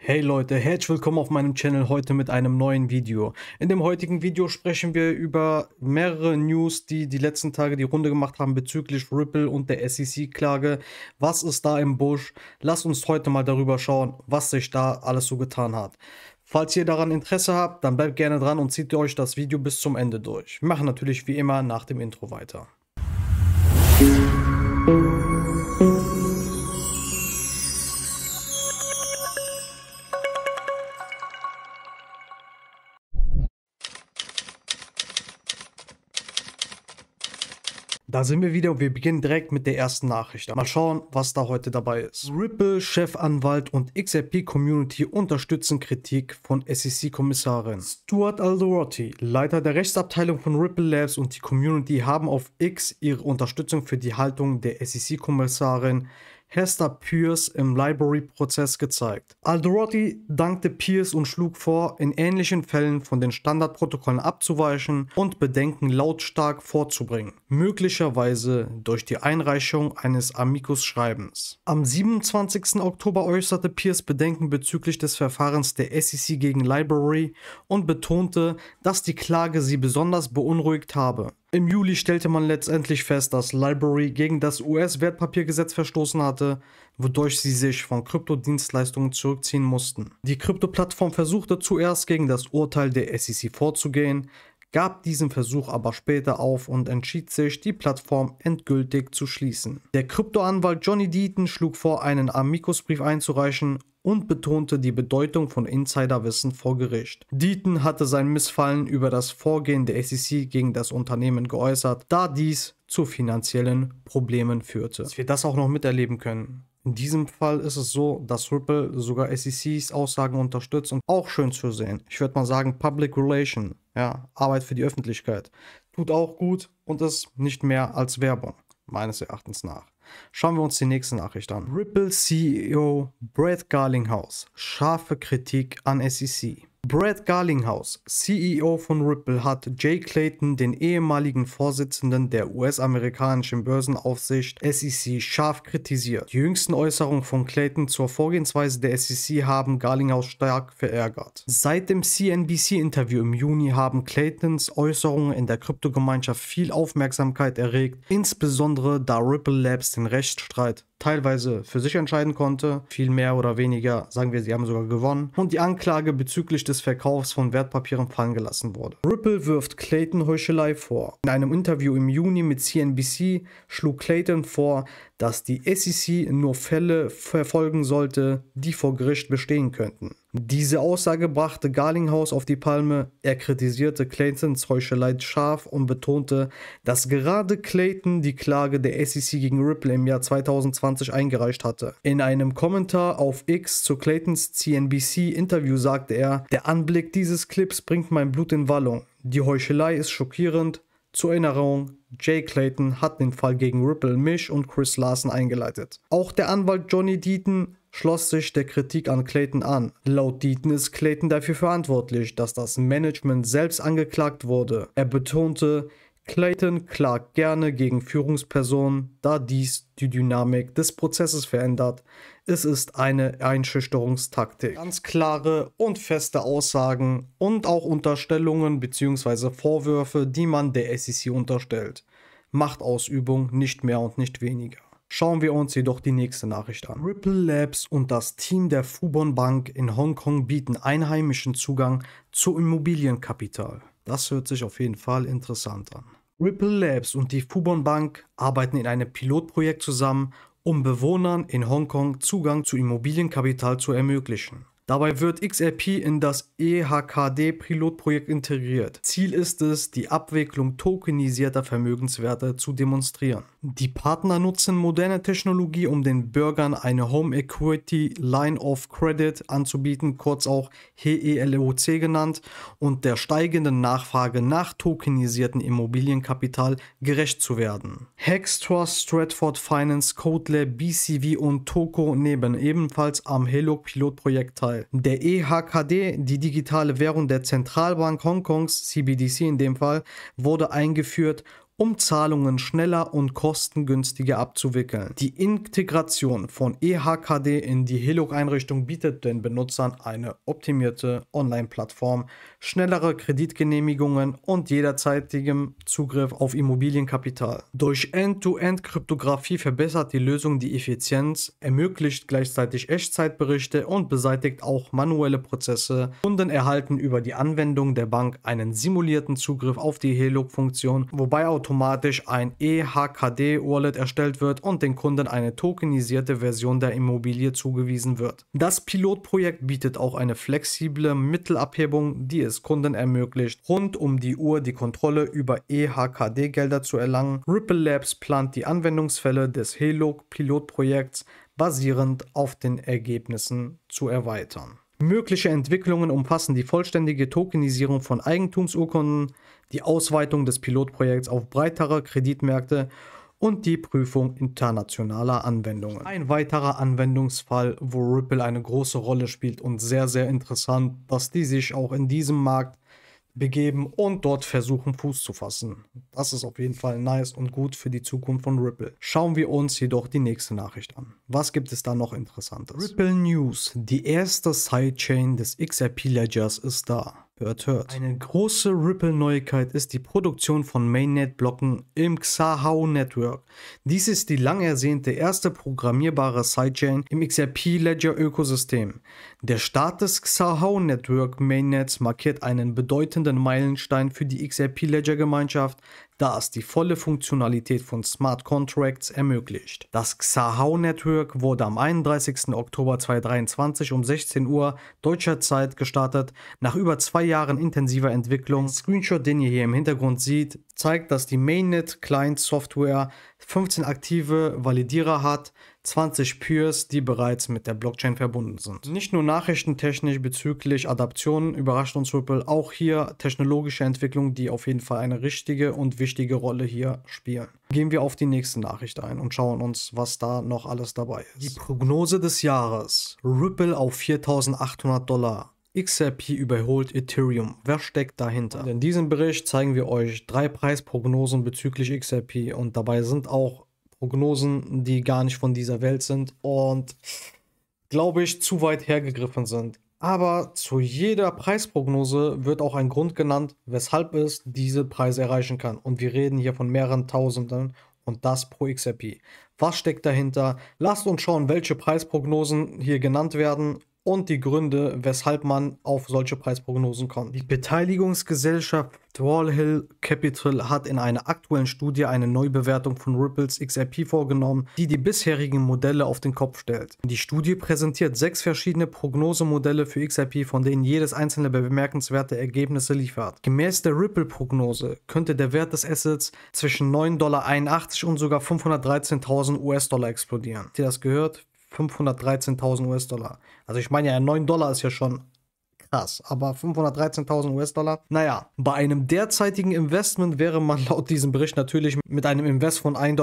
Hey Leute, herzlich willkommen auf meinem Channel heute mit einem neuen Video. In dem heutigen Video sprechen wir über mehrere News, die die letzten Tage die Runde gemacht haben bezüglich Ripple und der SEC-Klage. Was ist da im Busch? Lasst uns heute mal darüber schauen, was sich da alles so getan hat. Falls ihr daran Interesse habt, dann bleibt gerne dran und zieht euch das Video bis zum Ende durch. Wir machen natürlich wie immer nach dem Intro weiter. Musik Da sind wir wieder und wir beginnen direkt mit der ersten Nachricht. Mal schauen, was da heute dabei ist. Ripple, Chefanwalt und XRP-Community unterstützen Kritik von SEC-Kommissarin. Stuart Aldorotti, Leiter der Rechtsabteilung von Ripple Labs und die Community haben auf X ihre Unterstützung für die Haltung der SEC-Kommissarin Hester Pierce im Library-Prozess gezeigt. Aldorotti dankte Pierce und schlug vor, in ähnlichen Fällen von den Standardprotokollen abzuweichen und Bedenken lautstark vorzubringen, möglicherweise durch die Einreichung eines Amicus-Schreibens. Am 27. Oktober äußerte Pierce Bedenken bezüglich des Verfahrens der SEC gegen Library und betonte, dass die Klage sie besonders beunruhigt habe. Im Juli stellte man letztendlich fest, dass Library gegen das US-Wertpapiergesetz verstoßen hatte, wodurch sie sich von Kryptodienstleistungen zurückziehen mussten. Die Krypto-Plattform versuchte zuerst gegen das Urteil der SEC vorzugehen, gab diesen Versuch aber später auf und entschied sich, die Plattform endgültig zu schließen. Der Kryptoanwalt Johnny Deaton schlug vor, einen Amicus-Brief einzureichen und betonte die Bedeutung von Insiderwissen vor Gericht. Deaton hatte sein Missfallen über das Vorgehen der SEC gegen das Unternehmen geäußert, da dies zu finanziellen Problemen führte. Dass wir das auch noch miterleben können. In diesem Fall ist es so, dass Ripple sogar SECs Aussagen unterstützt und auch schön zu sehen. Ich würde mal sagen Public Relation, ja, Arbeit für die Öffentlichkeit. Tut auch gut und ist nicht mehr als Werbung, meines Erachtens nach. Schauen wir uns die nächste Nachricht an. Ripple CEO Brad Garlinghouse, scharfe Kritik an SEC. Brad Garlinghouse, CEO von Ripple, hat Jay Clayton, den ehemaligen Vorsitzenden der US-amerikanischen Börsenaufsicht SEC, scharf kritisiert. Die jüngsten Äußerungen von Clayton zur Vorgehensweise der SEC haben Garlinghouse stark verärgert. Seit dem CNBC-Interview im Juni haben Claytons Äußerungen in der Kryptogemeinschaft viel Aufmerksamkeit erregt, insbesondere da Ripple Labs den Rechtsstreit teilweise für sich entscheiden konnte, viel mehr oder weniger, sagen wir, sie haben sogar gewonnen, und die Anklage bezüglich des Verkaufs von Wertpapieren fallen gelassen wurde. Ripple wirft Clayton Heuchelei vor. In einem Interview im Juni mit CNBC schlug Clayton vor, dass die SEC nur Fälle verfolgen sollte, die vor Gericht bestehen könnten. Diese Aussage brachte Garlinghaus auf die Palme. Er kritisierte Claytons Heuchelei scharf und betonte, dass gerade Clayton die Klage der SEC gegen Ripple im Jahr 2020 eingereicht hatte. In einem Kommentar auf X zu Claytons CNBC-Interview sagte er: Der Anblick dieses Clips bringt mein Blut in Wallung. Die Heuchelei ist schockierend. Zur Erinnerung, Jay Clayton hat den Fall gegen Ripple, mich und Chris Larson eingeleitet. Auch der Anwalt Johnny Deaton schloss sich der Kritik an Clayton an. Laut Deaton ist Clayton dafür verantwortlich, dass das Management selbst angeklagt wurde. Er betonte, Clayton klagt gerne gegen Führungspersonen, da dies die Dynamik des Prozesses verändert. Es ist eine Einschüchterungstaktik. Ganz klare und feste Aussagen und auch Unterstellungen bzw. Vorwürfe, die man der SEC unterstellt. Machtausübung nicht mehr und nicht weniger. Schauen wir uns jedoch die nächste Nachricht an. Ripple Labs und das Team der Fubon Bank in Hongkong bieten Einheimischen Zugang zu Immobilienkapital. Das hört sich auf jeden Fall interessant an. Ripple Labs und die Fubon Bank arbeiten in einem Pilotprojekt zusammen, um Bewohnern in Hongkong Zugang zu Immobilienkapital zu ermöglichen. Dabei wird XRP in das EHKD-Pilotprojekt integriert. Ziel ist es, die Abwicklung tokenisierter Vermögenswerte zu demonstrieren. Die Partner nutzen moderne Technologie, um den Bürgern eine Home Equity Line of Credit anzubieten, kurz auch HELOC genannt, und der steigenden Nachfrage nach tokenisierten Immobilienkapital gerecht zu werden. Hex Stratford Finance, Codelab, BCV und Toko nehmen ebenfalls am HELOC-Pilotprojekt teil. Der EHKD, die digitale Währung der Zentralbank Hongkongs, CBDC in dem Fall, wurde eingeführt um Zahlungen schneller und kostengünstiger abzuwickeln. Die Integration von EHKD in die Helog-Einrichtung bietet den Benutzern eine optimierte Online-Plattform, schnellere Kreditgenehmigungen und jederzeitigem Zugriff auf Immobilienkapital. Durch End-to-End-Kryptographie verbessert die Lösung die Effizienz, ermöglicht gleichzeitig Echtzeitberichte und beseitigt auch manuelle Prozesse. Kunden erhalten über die Anwendung der Bank einen simulierten Zugriff auf die Helog-Funktion, wobei automatisch automatisch ein EHKD-Wallet erstellt wird und den Kunden eine tokenisierte Version der Immobilie zugewiesen wird. Das Pilotprojekt bietet auch eine flexible Mittelabhebung, die es Kunden ermöglicht, rund um die Uhr die Kontrolle über EHKD-Gelder zu erlangen. Ripple Labs plant die Anwendungsfälle des helog pilotprojekts basierend auf den Ergebnissen zu erweitern. Mögliche Entwicklungen umfassen die vollständige Tokenisierung von Eigentumsurkunden, die Ausweitung des Pilotprojekts auf breitere Kreditmärkte und die Prüfung internationaler Anwendungen. Ein weiterer Anwendungsfall, wo Ripple eine große Rolle spielt und sehr, sehr interessant, dass die sich auch in diesem Markt begeben und dort versuchen Fuß zu fassen. Das ist auf jeden Fall nice und gut für die Zukunft von Ripple. Schauen wir uns jedoch die nächste Nachricht an. Was gibt es da noch Interessantes? Ripple News. Die erste Sidechain des XRP Ledgers ist da. Hört, hört. Eine große Ripple-Neuigkeit ist die Produktion von Mainnet-Blocken im Xahao-Network. Dies ist die lang ersehnte erste programmierbare Sidechain im XRP-Ledger-Ökosystem. Der Start des Xahao-Network Mainnets markiert einen bedeutenden Meilenstein für die XRP-Ledger-Gemeinschaft, da es die volle Funktionalität von Smart Contracts ermöglicht. Das Xahau Network wurde am 31. Oktober 2023 um 16 Uhr deutscher Zeit gestartet. Nach über zwei Jahren intensiver Entwicklung, Ein Screenshot, den ihr hier im Hintergrund seht, zeigt, dass die Mainnet Client Software 15 aktive Validierer hat, 20 Peers, die bereits mit der Blockchain verbunden sind. Nicht nur nachrichtentechnisch bezüglich Adaptionen überrascht uns Ripple auch hier technologische Entwicklungen, die auf jeden Fall eine richtige und wichtige Rolle hier spielen. Gehen wir auf die nächste Nachricht ein und schauen uns, was da noch alles dabei ist. Die Prognose des Jahres. Ripple auf 4800 Dollar. XRP überholt Ethereum. Wer steckt dahinter? Und in diesem Bericht zeigen wir euch drei Preisprognosen bezüglich XRP und dabei sind auch Prognosen, die gar nicht von dieser Welt sind und glaube ich zu weit hergegriffen sind. Aber zu jeder Preisprognose wird auch ein Grund genannt, weshalb es diese Preise erreichen kann. Und wir reden hier von mehreren Tausenden und das pro XRP. Was steckt dahinter? Lasst uns schauen, welche Preisprognosen hier genannt werden und die Gründe, weshalb man auf solche Preisprognosen kommt. Die Beteiligungsgesellschaft Hill Capital hat in einer aktuellen Studie eine Neubewertung von Ripples XRP vorgenommen, die die bisherigen Modelle auf den Kopf stellt. Die Studie präsentiert sechs verschiedene Prognosemodelle für XRP, von denen jedes einzelne bemerkenswerte Ergebnisse liefert. Gemäß der Ripple-Prognose könnte der Wert des Assets zwischen 9,81 Dollar und sogar 513.000 US-Dollar explodieren. Habt ihr das gehört? 513.000 US-Dollar. Also ich meine ja, 9 Dollar ist ja schon krass, aber 513.000 US-Dollar. Naja, bei einem derzeitigen Investment wäre man laut diesem Bericht natürlich mit einem Invest von 1,20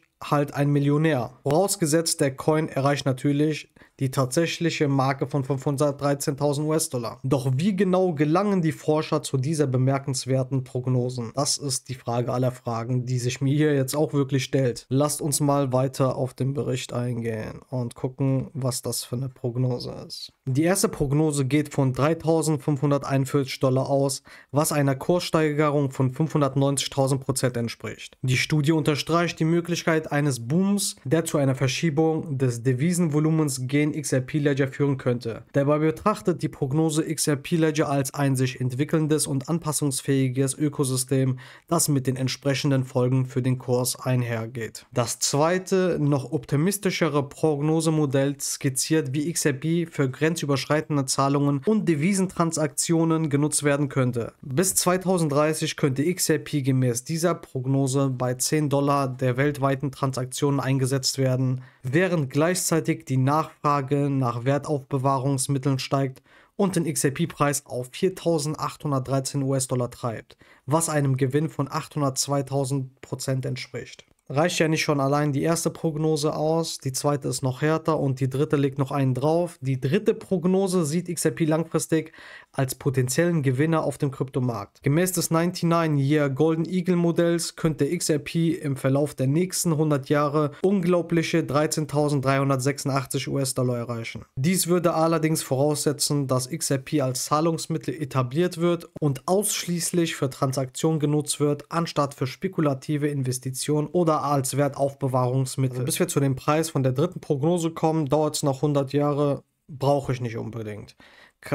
Dollar halt ein Millionär. Vorausgesetzt, der Coin erreicht natürlich die tatsächliche Marke von 513.000 US-Dollar. Doch wie genau gelangen die Forscher zu dieser bemerkenswerten Prognosen? Das ist die Frage aller Fragen, die sich mir hier jetzt auch wirklich stellt. Lasst uns mal weiter auf den Bericht eingehen und gucken, was das für eine Prognose ist. Die erste Prognose geht von 3.541 Dollar aus, was einer Kurssteigerung von 590.000 Prozent entspricht. Die Studie unterstreicht die Möglichkeit eines Booms, der zu einer Verschiebung des Devisenvolumens gehen den XRP Ledger führen könnte. Dabei betrachtet die Prognose XRP Ledger als ein sich entwickelndes und anpassungsfähiges Ökosystem, das mit den entsprechenden Folgen für den Kurs einhergeht. Das zweite, noch optimistischere Prognosemodell skizziert, wie XRP für grenzüberschreitende Zahlungen und Devisentransaktionen genutzt werden könnte. Bis 2030 könnte XRP gemäß dieser Prognose bei 10 Dollar der weltweiten Transaktionen eingesetzt werden, während gleichzeitig die Nachfrage Nachfrage nach Wertaufbewahrungsmitteln steigt und den XRP-Preis auf 4.813 US-Dollar treibt, was einem Gewinn von 802.000 entspricht. Reicht ja nicht schon allein die erste Prognose aus, die zweite ist noch härter und die dritte legt noch einen drauf. Die dritte Prognose sieht XRP langfristig als potenziellen Gewinner auf dem Kryptomarkt. Gemäß des 99-Year Golden Eagle Modells könnte XRP im Verlauf der nächsten 100 Jahre unglaubliche 13.386 US-Dollar erreichen. Dies würde allerdings voraussetzen, dass XRP als Zahlungsmittel etabliert wird und ausschließlich für Transaktionen genutzt wird, anstatt für spekulative Investitionen oder als Wertaufbewahrungsmittel. Also bis wir zu dem Preis von der dritten Prognose kommen, dauert es noch 100 Jahre, brauche ich nicht unbedingt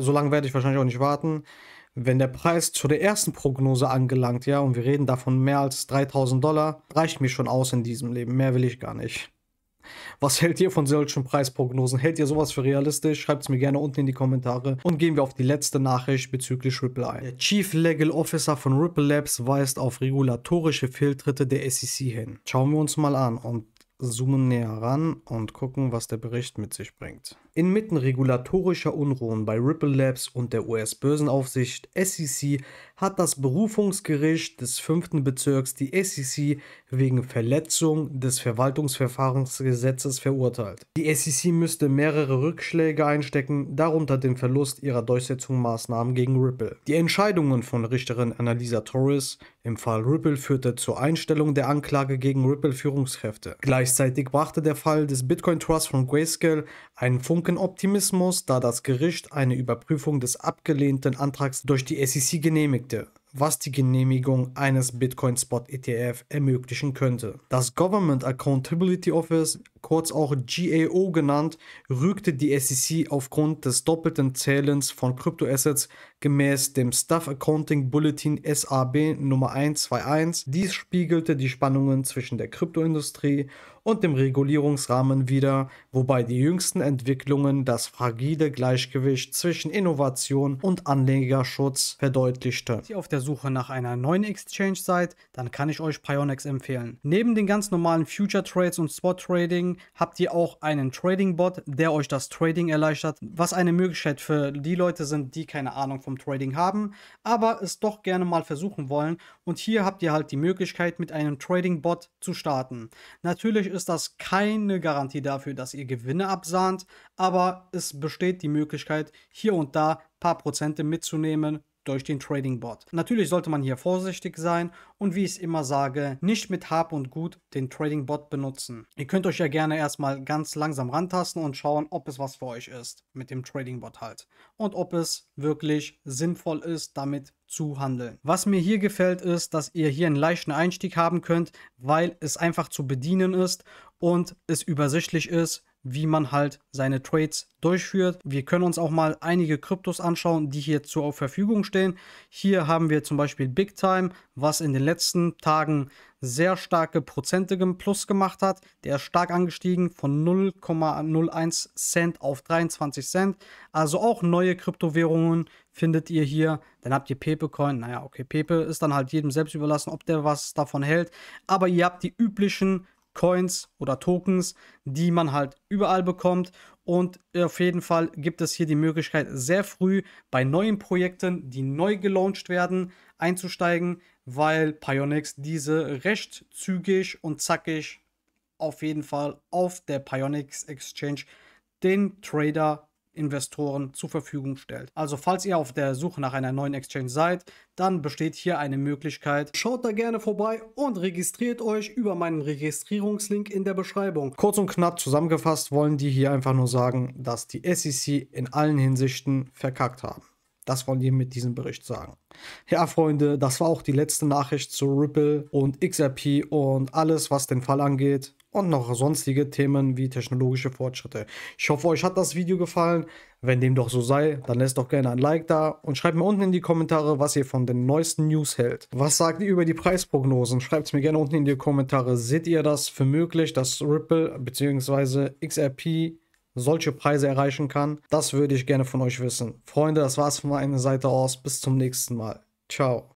so lange werde ich wahrscheinlich auch nicht warten. Wenn der Preis zu der ersten Prognose angelangt, ja, und wir reden davon mehr als 3000 Dollar, reicht mir schon aus in diesem Leben. Mehr will ich gar nicht. Was hält ihr von solchen Preisprognosen? Hält ihr sowas für realistisch? Schreibt es mir gerne unten in die Kommentare. Und gehen wir auf die letzte Nachricht bezüglich Ripple ein. Der Chief Legal Officer von Ripple Labs weist auf regulatorische Fehltritte der SEC hin. Schauen wir uns mal an. Und zoomen näher ran und gucken, was der Bericht mit sich bringt. Inmitten regulatorischer Unruhen bei Ripple Labs und der US-Börsenaufsicht SEC hat das Berufungsgericht des 5. Bezirks die SEC wegen Verletzung des Verwaltungsverfahrensgesetzes verurteilt. Die SEC müsste mehrere Rückschläge einstecken, darunter den Verlust ihrer Durchsetzungsmaßnahmen gegen Ripple. Die Entscheidungen von Richterin Annalisa Torres im Fall Ripple führte zur Einstellung der Anklage gegen Ripple-Führungskräfte. Gleichzeitig brachte der Fall des Bitcoin Trust von Grayscale einen Funken Optimismus, da das Gericht eine Überprüfung des abgelehnten Antrags durch die SEC genehmigte was die Genehmigung eines Bitcoin Spot ETF ermöglichen könnte. Das Government Accountability Office kurz auch GAO genannt, rügte die SEC aufgrund des doppelten Zählens von Kryptoassets gemäß dem Staff Accounting Bulletin SAB Nummer 121. Dies spiegelte die Spannungen zwischen der Kryptoindustrie und dem Regulierungsrahmen wider, wobei die jüngsten Entwicklungen das fragile Gleichgewicht zwischen Innovation und Anlegerschutz verdeutlichte. Wenn ihr auf der Suche nach einer neuen Exchange seid, dann kann ich euch Pionex empfehlen. Neben den ganz normalen Future Trades und Spot Trading Deswegen habt ihr auch einen Trading-Bot, der euch das Trading erleichtert, was eine Möglichkeit für die Leute sind, die keine Ahnung vom Trading haben, aber es doch gerne mal versuchen wollen. Und hier habt ihr halt die Möglichkeit, mit einem Trading-Bot zu starten. Natürlich ist das keine Garantie dafür, dass ihr Gewinne absahnt, aber es besteht die Möglichkeit, hier und da paar Prozente mitzunehmen durch den Trading Bot. Natürlich sollte man hier vorsichtig sein und wie ich es immer sage, nicht mit Hab und Gut den Trading Bot benutzen. Ihr könnt euch ja gerne erstmal ganz langsam rantasten und schauen, ob es was für euch ist mit dem Trading Bot halt und ob es wirklich sinnvoll ist, damit zu handeln. Was mir hier gefällt ist, dass ihr hier einen leichten Einstieg haben könnt, weil es einfach zu bedienen ist und es übersichtlich ist, wie man halt seine Trades durchführt. Wir können uns auch mal einige Kryptos anschauen, die hier zur Verfügung stehen. Hier haben wir zum Beispiel Big Time, was in den letzten Tagen sehr starke Prozente im Plus gemacht hat. Der ist stark angestiegen von 0,01 Cent auf 23 Cent. Also auch neue Kryptowährungen findet ihr hier. Dann habt ihr Pepecoin. Naja, okay, Pepe ist dann halt jedem selbst überlassen, ob der was davon hält. Aber ihr habt die üblichen Coins oder Tokens, die man halt überall bekommt. Und auf jeden Fall gibt es hier die Möglichkeit, sehr früh bei neuen Projekten, die neu gelauncht werden, einzusteigen, weil Pionix diese recht zügig und zackig auf jeden Fall auf der Pionix Exchange den Trader Investoren zur Verfügung stellt. Also falls ihr auf der Suche nach einer neuen Exchange seid, dann besteht hier eine Möglichkeit. Schaut da gerne vorbei und registriert euch über meinen Registrierungslink in der Beschreibung. Kurz und knapp zusammengefasst wollen die hier einfach nur sagen, dass die SEC in allen Hinsichten verkackt haben. Das wollen die mit diesem Bericht sagen. Ja, Freunde, das war auch die letzte Nachricht zu Ripple und XRP und alles, was den Fall angeht und noch sonstige Themen wie technologische Fortschritte. Ich hoffe, euch hat das Video gefallen. Wenn dem doch so sei, dann lasst doch gerne ein Like da und schreibt mir unten in die Kommentare, was ihr von den neuesten News hält. Was sagt ihr über die Preisprognosen? Schreibt es mir gerne unten in die Kommentare. Seht ihr das für möglich, dass Ripple bzw. XRP solche Preise erreichen kann? Das würde ich gerne von euch wissen. Freunde, das war es von meiner Seite aus. Bis zum nächsten Mal. Ciao.